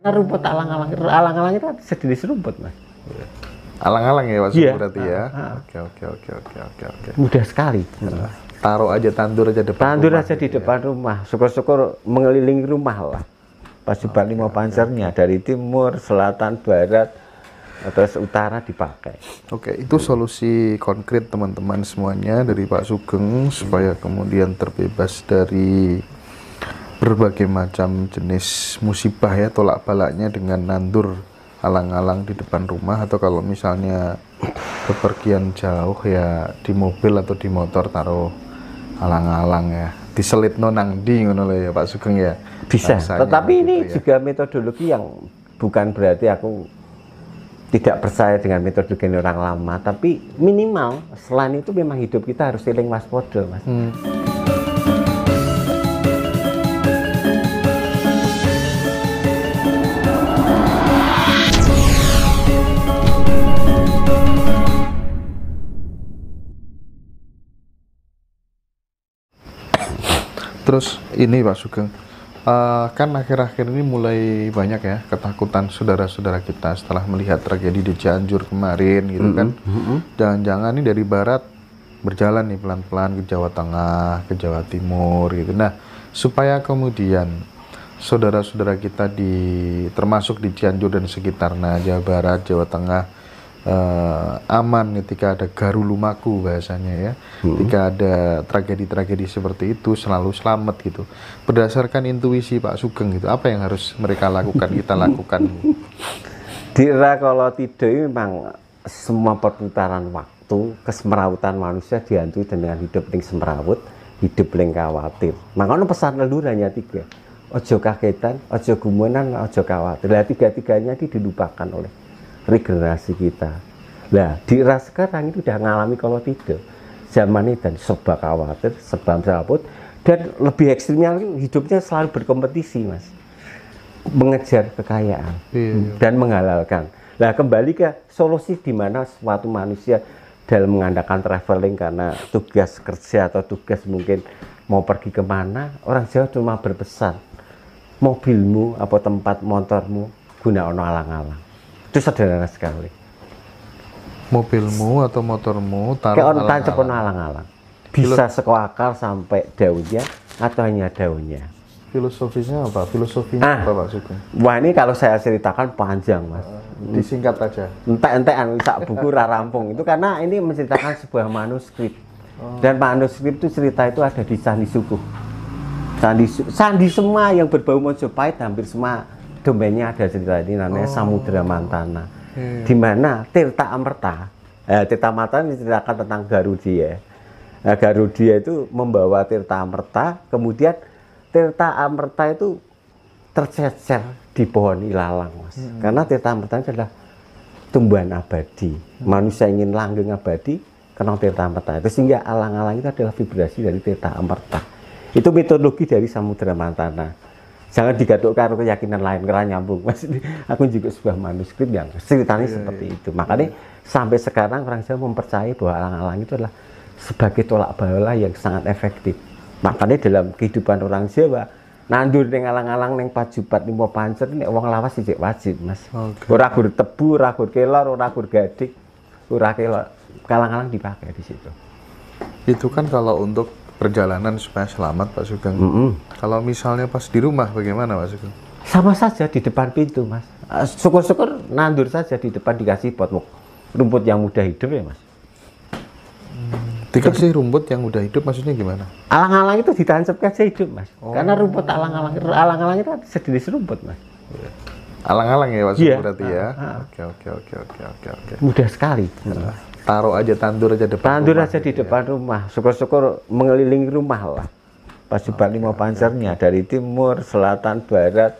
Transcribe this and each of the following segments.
Karena rumput alang-alang, alang-alang itu sejenis rumput, Mas. Iya. Alang-alang ya mas yeah. berarti ya. Ah, ah. Oke, oke, oke, oke, oke, oke. Mudah sekali. Nah, taruh aja tandur aja depan tandur rumah, aja gitu di ya. depan ya. rumah. Syukur-syukur mengelilingi rumah lah. Pasti okay, balik mau pancernya okay. dari timur, selatan, barat, terus utara dipakai. Oke, okay, itu solusi konkret teman-teman semuanya dari Pak Sugeng supaya kemudian terbebas dari berbagai macam jenis musibah ya tolak balaknya dengan nandur alang-alang di depan rumah atau kalau misalnya kepergian jauh ya di mobil atau di motor taruh alang-alang ya diselit nonang di ngono ya Pak Sugeng ya bisa Rasanya, tetapi ini gitu ya. juga metodologi yang bukan berarti aku tidak percaya dengan metodologi orang lama tapi minimal selain itu memang hidup kita harus seling waspada mas hmm. Terus ini Pak Sugeng, uh, kan akhir-akhir ini mulai banyak ya ketakutan saudara-saudara kita setelah melihat tragedi di Cianjur kemarin gitu mm -hmm. kan. Mm-hmm. Jangan-jangan ini dari barat berjalan nih pelan-pelan ke Jawa Tengah, ke Jawa Timur gitu. Nah, supaya kemudian saudara-saudara kita di termasuk di Cianjur dan sekitarnya Jawa Barat, Jawa Tengah uh, aman ketika ada garu lumaku bahasanya ya hmm. ketika ada tragedi-tragedi seperti itu selalu selamat gitu berdasarkan intuisi Pak Sugeng gitu apa yang harus mereka lakukan kita lakukan dira kalau tidak memang semua perputaran waktu kesemerautan manusia dihantui dengan hidup yang semerawut hidup yang khawatir makanya pesan leluhur hanya tiga ojo kagetan, ojo gumunan, ojo khawatir. Nah, tiga-tiganya ini dilupakan oleh regenerasi kita. Nah, di era sekarang itu sudah mengalami kalau tidak. Zaman ini dan serba khawatir, sebab serabut, dan lebih ekstrimnya hidupnya selalu berkompetisi, Mas. Mengejar kekayaan iya, iya. dan menghalalkan. Nah, kembali ke solusi di mana suatu manusia dalam mengandalkan traveling karena tugas kerja atau tugas mungkin mau pergi kemana, orang Jawa cuma berpesan mobilmu atau tempat motormu guna ono alang-alang itu sederhana sekali mobilmu atau motormu taruh alang -alang. alang bisa sekolah akar sampai daunnya atau hanya daunnya filosofisnya apa filosofinya ah, apa maksudnya wah ini kalau saya ceritakan panjang mas eh, disingkat aja entek-entekan tak buku rarampung itu karena ini menceritakan sebuah manuskrip oh. dan manuskrip itu cerita itu ada di sandi suku sandi sandi semua yang berbau Mojopahit hampir semua domainnya ada cerita ini namanya oh. Samudra Mantana. Hmm. Di mana Tirta Amerta, eh, Tirta Amerta menceritakan tentang Garudia. Nah, Garudia itu membawa Tirta Amerta, kemudian Tirta Amerta itu tercecer di pohon ilalang, Mas. Hmm. Karena Tirta Amerta itu adalah tumbuhan abadi. Hmm. Manusia ingin langgeng abadi, kenal Tirta Amerta. Itu sehingga alang-alang itu adalah vibrasi dari Tirta Amerta. Itu metodologi dari Samudra Mantana jangan digadukkan keyakinan lain karena nyambung mas aku juga sebuah manuskrip yang ceritanya yeah, iya, seperti yeah. itu makanya yeah. sampai sekarang orang Jawa mempercayai bahwa alang-alang itu adalah sebagai tolak bala yang sangat efektif makanya dalam kehidupan orang Jawa nandur neng alang-alang neng pajubat neng mau pancer uang lawas sih wajib mas okay. tebu ragur kelor ragur gadik ora kelor kalang-alang dipakai di situ itu kan kalau untuk perjalanan supaya selamat Pak Sugeng. Mm -hmm. Kalau misalnya pas di rumah bagaimana Pak Sugeng? Sama saja di depan pintu Mas. Ah, syukur-syukur nandur saja di depan dikasih pot rumput yang mudah hidup ya Mas. Hmm, dikasih rumput yang mudah hidup maksudnya gimana? Alang-alang itu ditancap saja hidup Mas. Oh. Karena rumput alang-alang alang-alang itu sejenis rumput Mas. Iya. Alang-alang ya Pak Sugeng yeah. berarti ya. Ah, ah. Oke oke oke oke oke oke. Mudah sekali. Nah taruh aja tandur aja depan tandur rumah aja di depan ya. rumah syukur-syukur mengelilingi rumah lah pasti oh, lima pancernya dari timur selatan barat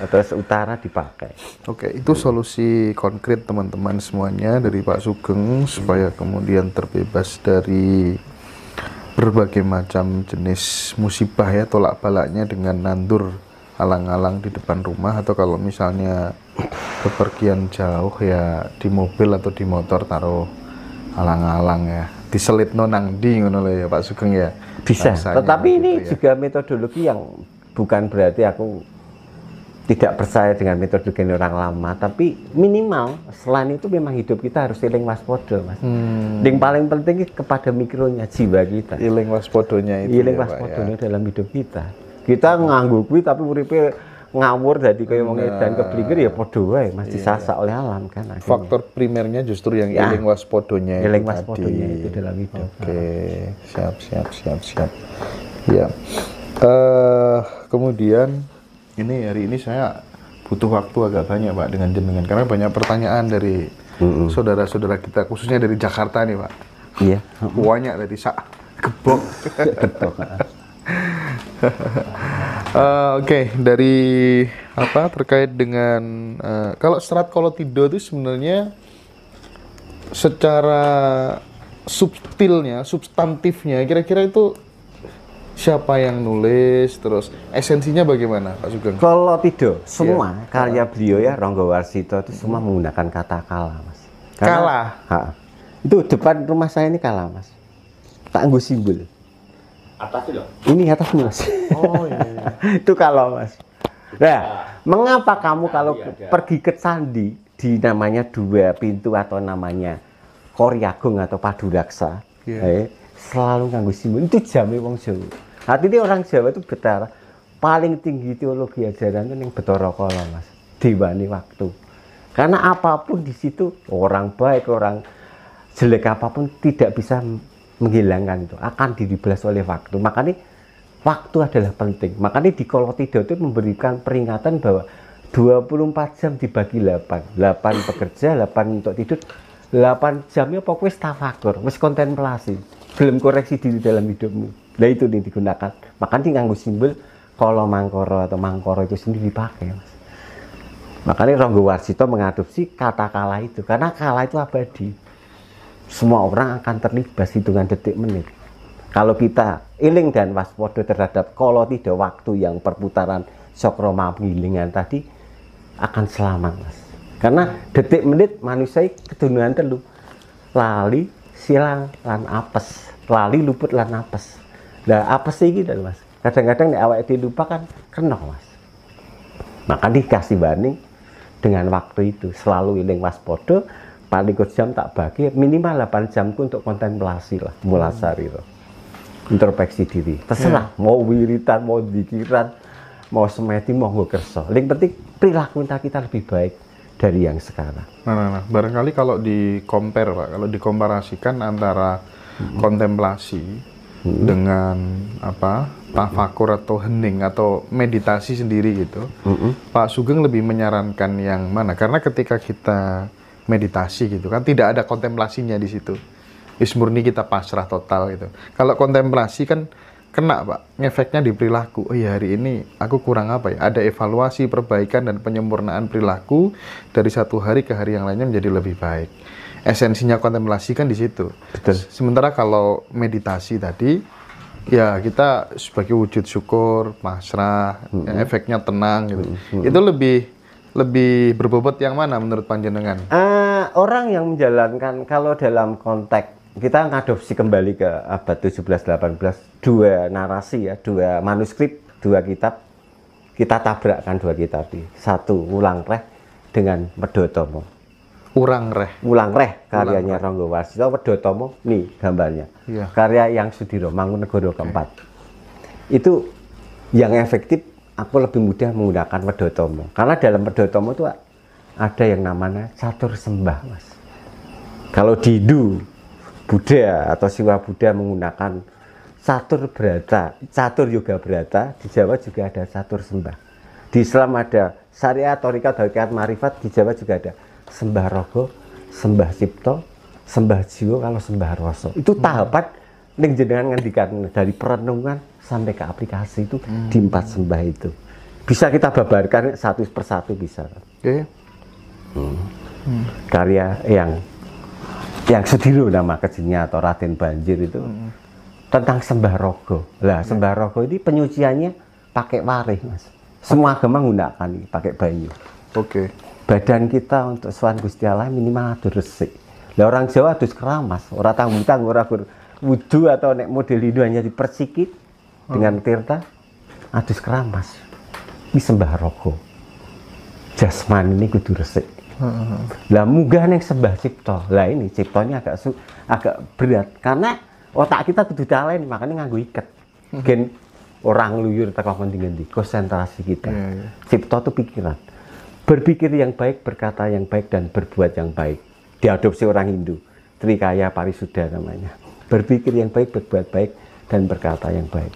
atau utara dipakai oke okay, itu solusi konkret teman-teman semuanya dari Pak Sugeng supaya kemudian terbebas dari berbagai macam jenis musibah ya tolak balaknya dengan nandur alang-alang di depan rumah atau kalau misalnya kepergian jauh ya di mobil atau di motor taruh alang-alang ya diselit nonang di ngono ya Pak Sugeng ya bisa Rasanya tetapi ini gitu ya. juga metodologi yang bukan berarti aku tidak percaya dengan metodologi orang lama tapi minimal selain itu memang hidup kita harus iling waspodo mas hmm. yang paling penting kepada mikronya jiwa kita iling waspodonya itu iling ya, waspodonya ya. dalam hidup kita kita nganggukui tapi uripe ngawur kayak mau ngedan ke blinger ya podo wae Mas iya. disasak oleh alam kan. Akhirnya. Faktor primernya justru yang ya. eling waspodonya itu. Eling waspodonya itu dalam hidup. Oke, okay. siap siap siap siap. Ya. Uh, kemudian ini hari ini saya butuh waktu agak banyak Pak dengan jenengan karena banyak pertanyaan dari saudara-saudara kita khususnya dari Jakarta nih Pak. Iya. Banyak dari sak Gebok. Eh, oke, okay. dari apa terkait dengan uh, kalau serat kolotido itu sebenarnya secara subtilnya, substantifnya, kira-kira itu siapa yang nulis, terus esensinya bagaimana, Pak Sugeng? Kalau tidak, semua iya. karya beliau ya, Ronggo Warsito itu semua hmm. menggunakan kata kalah Mas. Karena, kala? Ha, itu depan rumah saya ini kalah Mas. Tak simbol atas loh. Ini atas mas. Oh iya. iya. itu kalau mas. Nah, nah mengapa kamu iya, kalau iya, pergi ke candi di namanya dua pintu atau namanya Koryagung atau Paduraksa yeah. eh, selalu nganggu simbol itu jami wong Jawa. Hati ini orang Jawa itu betara paling tinggi teologi ajaran itu yang betoro kalau mas diwani waktu. Karena apapun di situ orang baik orang jelek apapun tidak bisa menghilangkan itu akan dibelas oleh waktu makanya waktu adalah penting makanya di Kolotido itu memberikan peringatan bahwa 24 jam dibagi 8 8 pekerja 8 untuk tidur 8 jamnya pokoknya stafakur wis kontemplasi belum koreksi diri dalam hidupmu nah itu nih digunakan makanya nganggu simbol kalau mangkoro atau mangkoro itu sendiri dipakai mas makanya Ronggo Warsito mengadopsi kata kala itu karena kala itu abadi semua orang akan terlibat hitungan detik menit kalau kita iling dan waspada terhadap kalau tidak waktu yang perputaran sokroma penggilingan tadi akan selamat mas karena detik menit manusia kedunuan telu lali silang lan apes lali luput lan apes nah apes sih gitu mas kadang-kadang nih awak dilupa kan kena mas maka dikasih banding dengan waktu itu selalu iling waspada paling jam tak bagi minimal 8 jam untuk kontemplasi lah mulasari itu introspeksi diri terserah yeah. Hmm. mau wiritan mau pikiran mau semeti mau gue kerso yang penting perilaku kita, kita lebih baik dari yang sekarang nah, nah, nah. barangkali kalau di compare pak kalau dikomparasikan antara hmm. kontemplasi hmm. dengan apa tafakur atau hening atau meditasi sendiri gitu hmm. Pak Sugeng lebih menyarankan yang mana karena ketika kita meditasi gitu kan tidak ada kontemplasinya di situ ismurni kita pasrah total gitu kalau kontemplasi kan kena pak efeknya di perilaku oh ya hari ini aku kurang apa ya ada evaluasi perbaikan dan penyempurnaan perilaku dari satu hari ke hari yang lainnya menjadi lebih baik esensinya kontemplasi kan di situ Betul. sementara kalau meditasi tadi ya kita sebagai wujud syukur pasrah mm -hmm. efeknya tenang gitu mm -hmm. itu lebih lebih berbobot yang mana menurut panjenengan? Uh, orang yang menjalankan kalau dalam konteks kita ngadopsi kembali ke abad 17-18 dua narasi ya, dua manuskrip, dua kitab kita tabrakkan dua kitab di satu ulang reh dengan Medotomo. Urang reh. Ulang reh karyanya Ulang Ronggo Warsito Medotomo nih gambarnya. ya. Karya yang Sudiro Mangunegoro keempat. Okay. Itu yang efektif aku lebih mudah menggunakan pedotomo karena dalam pedotomo itu ada yang namanya catur sembah mas kalau di Hindu Buddha atau Siwa Buddha menggunakan catur berata catur yoga berata di Jawa juga ada catur sembah di Islam ada syariat torika hakikat marifat di Jawa juga ada sembah rogo sembah cipto sembah jiwa kalau sembah rasa itu tahapan hmm. jenengan ngendikan dari perenungan sampai ke aplikasi itu hmm. di empat sembah itu bisa kita babarkan satu persatu bisa okay. hmm. Hmm. karya yang yang sedilu nama kecilnya atau Raden Banjir itu hmm. tentang sembah rogo lah ya. sembah rogo ini penyuciannya pakai warih mas semua agama menggunakan pakai banyu oke okay. badan kita untuk suan Gusti Allah minimal ada resik lah orang Jawa harus keramas orang tanggung tanggung orang wudhu atau nek model itu hanya dipersikit dengan tirta adus keramas disembah roko. jasman ini kudu resik hmm. lah munggah yang sembah cipto lah ini ciptonya agak su agak berat karena otak kita kudu talen makanya nganggu ikat hmm. gen orang luyur tekan dengan di konsentrasi kita iya, iya. cipto itu pikiran berpikir yang baik berkata yang baik dan berbuat yang baik diadopsi orang Hindu Trikaya Parisuda namanya berpikir yang baik berbuat baik dan berkata yang baik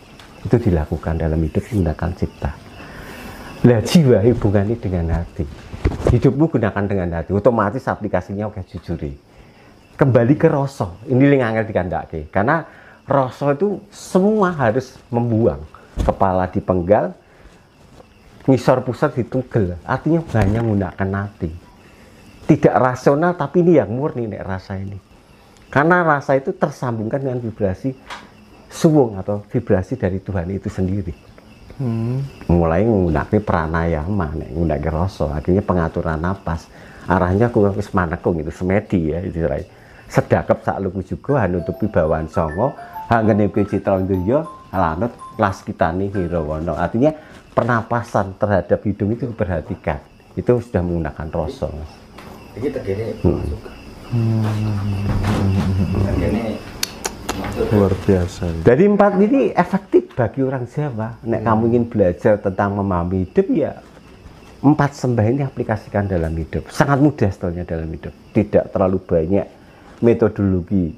itu dilakukan dalam hidup menggunakan cipta lah jiwa hubungannya dengan hati hidupmu gunakan dengan hati otomatis aplikasinya oke jujur kembali ke rasa ini yang angel dikandaki karena rasa itu semua harus membuang kepala dipenggal ngisor pusat ditugel artinya banyak menggunakan hati tidak rasional tapi ini yang murni nek rasa ini karena rasa itu tersambungkan dengan vibrasi suwung atau vibrasi dari Tuhan itu sendiri. Hmm. Mulai menggunakan pranayama, menggunakan rasa, akhirnya pengaturan nafas Arahnya aku wis manekung itu semedi ya istilahnya. Sedakep saat luku juga hanutupi bawaan songo, hangenipke citra dunya lanut nih hirawono. Artinya pernapasan terhadap hidung itu diperhatikan. Itu sudah menggunakan rasa. Ini hmm. masuk. Hmm luar biasa jadi empat ini efektif bagi orang Jawa nek hmm. kamu ingin belajar tentang memahami hidup ya empat sembah ini aplikasikan dalam hidup sangat mudah setelahnya dalam hidup tidak terlalu banyak metodologi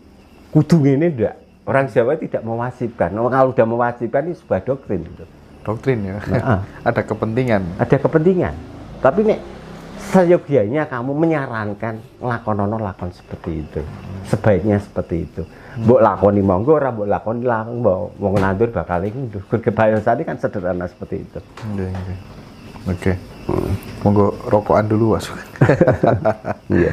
kudu ini enggak orang Jawa tidak mewajibkan kalau sudah mewajibkan ini sebuah doktrin doktrin ya nah, ah. ada kepentingan ada kepentingan tapi nek seyogianya kamu menyarankan lakonono lakon seperti itu sebaiknya seperti itu hmm. buk lakoni monggo ora buk lakoni lakon mau wong nandur bakal iku kebayang tadi kan sederhana seperti itu oke okay. hmm. monggo rokokan dulu mas iya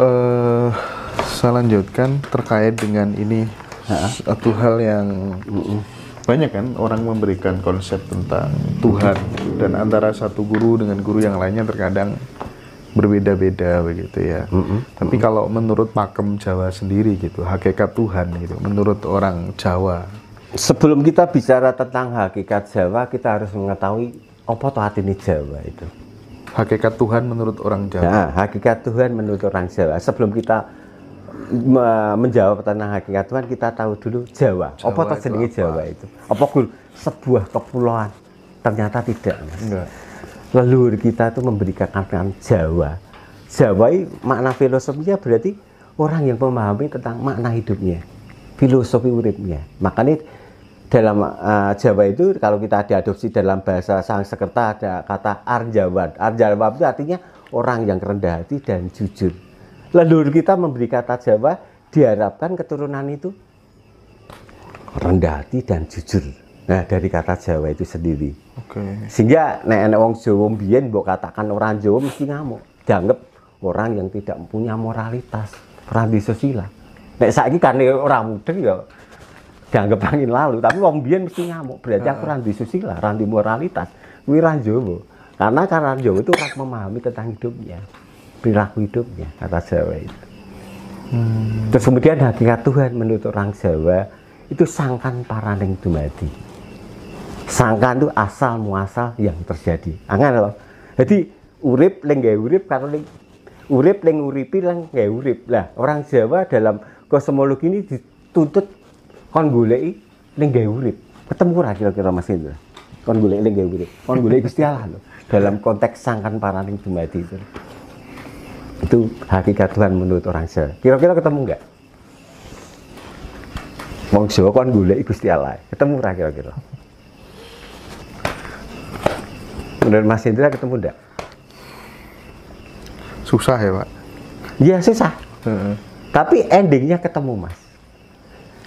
uh, saya lanjutkan terkait dengan ini satu hal yang uh -uh banyak kan orang memberikan konsep tentang Tuhan dan antara satu guru dengan guru yang lainnya terkadang berbeda-beda begitu ya. Mm-hmm. Tapi kalau menurut pakem Jawa sendiri gitu, hakikat Tuhan gitu, menurut orang Jawa. Sebelum kita bicara tentang hakikat Jawa, kita harus mengetahui apa tuh hati ini Jawa itu. Hakikat Tuhan menurut orang Jawa. Nah, hakikat Tuhan menurut orang Jawa. Sebelum kita menjawab tentang hakikat Tuhan kita tahu dulu Jawa. Jawa apa Jawa itu? Apa sebuah kepulauan? Ternyata tidak. Mas. Leluhur kita itu memberikan artian Jawa. Jawa makna filosofinya berarti orang yang memahami tentang makna hidupnya, filosofi uripnya. Makanya dalam uh, Jawa itu kalau kita diadopsi dalam bahasa Sang Sanskerta ada kata Arjawan. Arjawan itu artinya orang yang rendah hati dan jujur leluhur kita memberi kata Jawa diharapkan keturunan itu rendah hati dan jujur. Nah, dari kata Jawa itu sendiri. Oke. Okay. Sehingga nek nek wong Jawa mbiyen mbok katakan orang Jawa mesti ngamuk. Dianggap orang yang tidak punya moralitas, paradisosila. Nek saiki karena orang mudeng ya dianggap angin lalu, tapi wong biyen mesti ngamuk. Berarti aku randi sosila, randi moralitas, kuwi Jawa. Karena karena Jawa itu orang memahami tentang hidupnya perilaku hidupnya kata Jawa itu hmm. terus kemudian hakikat Tuhan menurut orang Jawa itu sangkan Paraning dumadi sangkan itu asal muasal yang terjadi angan ah, loh jadi urip leng gak urip karena leng urip leng uripi leng gak urip lah orang Jawa dalam kosmologi ini dituntut kon lenggai leng gak urip ketemu lah kira-kira mas itu kon leng gak urip kon goleki Gusti loh dalam konteks sangkan paraning dumadi itu itu hakikat Tuhan menurut orang Jawa kira-kira ketemu enggak? Wong Jawa kan golek Gusti Allah ketemu ora kira-kira menurut Mas Indra ketemu enggak susah ya Pak iya susah hmm. tapi endingnya ketemu Mas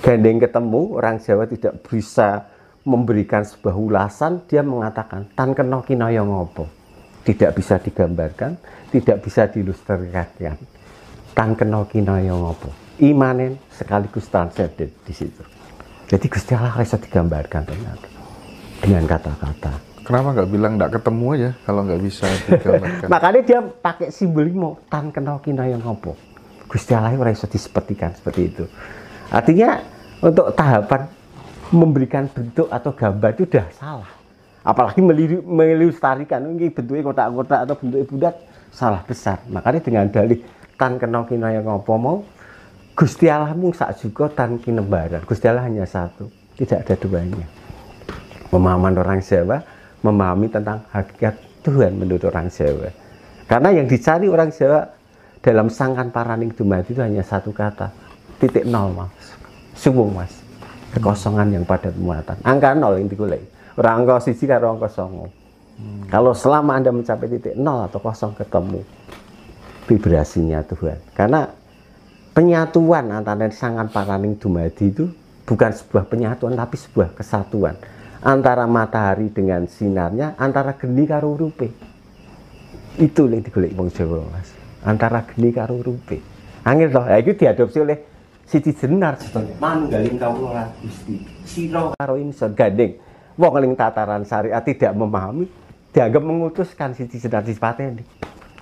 gandeng ketemu orang Jawa tidak bisa memberikan sebuah ulasan dia mengatakan tan keno kinoyo ngopo tidak bisa digambarkan, tidak bisa diilustrasikan. Tan kina yang ngopo. imanin sekaligus transenden di situ. Jadi Gusti Allah bisa digambarkan dengan dengan kata-kata. Kenapa nggak bilang nggak ketemu aja kalau nggak bisa digambarkan? Makanya dia pakai simbol mau tan kina yang ngopo. Gusti Allah bisa disepertikan seperti itu. Artinya untuk tahapan memberikan bentuk atau gambar itu sudah salah apalagi meliru melestarikan ini bentuknya kotak-kotak atau bentuknya budak salah besar makanya dengan dalih tan kenal kina yang ngopo mau Gusti Allah mung sak juga tan kinembaran Gusti Allah hanya satu tidak ada duanya pemahaman orang Jawa memahami tentang hakikat Tuhan menurut orang Jawa karena yang dicari orang Jawa dalam sangkan paraning dumadi itu hanya satu kata titik nol mas sumung mas kekosongan yang padat muatan angka nol yang digulai rangka sisi siji karo rangka songo hmm. kalau selama anda mencapai titik nol atau kosong ketemu vibrasinya Tuhan karena penyatuan antara sangat paraning dumadi itu bukan sebuah penyatuan tapi sebuah kesatuan antara matahari dengan sinarnya antara geni karo rupi itu yang digolek wong Jawa Mas antara geni karo rupi. angin toh ya itu diadopsi oleh Siti Jenar kau kawula Gusti sira karo ini, gandeng wong ling tataran syariat tidak memahami dianggap mengutuskan siji jenis ini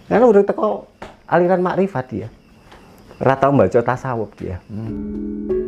karena udah teko aliran makrifat dia rata membaca tasawuf dia hmm.